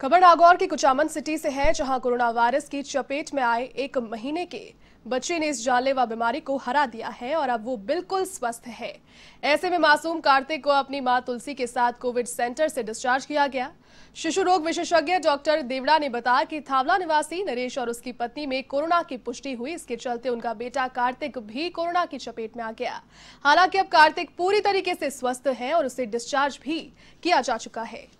खबर नागौर की कुचामन सिटी से है जहां कोरोना वायरस की चपेट में आए एक महीने के बच्चे ने इस जानलेवा बीमारी को हरा दिया है और अब वो बिल्कुल स्वस्थ है ऐसे में मासूम कार्तिक को अपनी मां तुलसी के साथ कोविड सेंटर से डिस्चार्ज किया गया शिशु रोग विशेषज्ञ डॉक्टर देवड़ा ने बताया कि थावला निवासी नरेश और उसकी पत्नी में कोरोना की पुष्टि हुई इसके चलते उनका बेटा कार्तिक भी कोरोना की चपेट में आ गया हालांकि अब कार्तिक पूरी तरीके से स्वस्थ है और उसे डिस्चार्ज भी किया जा चुका है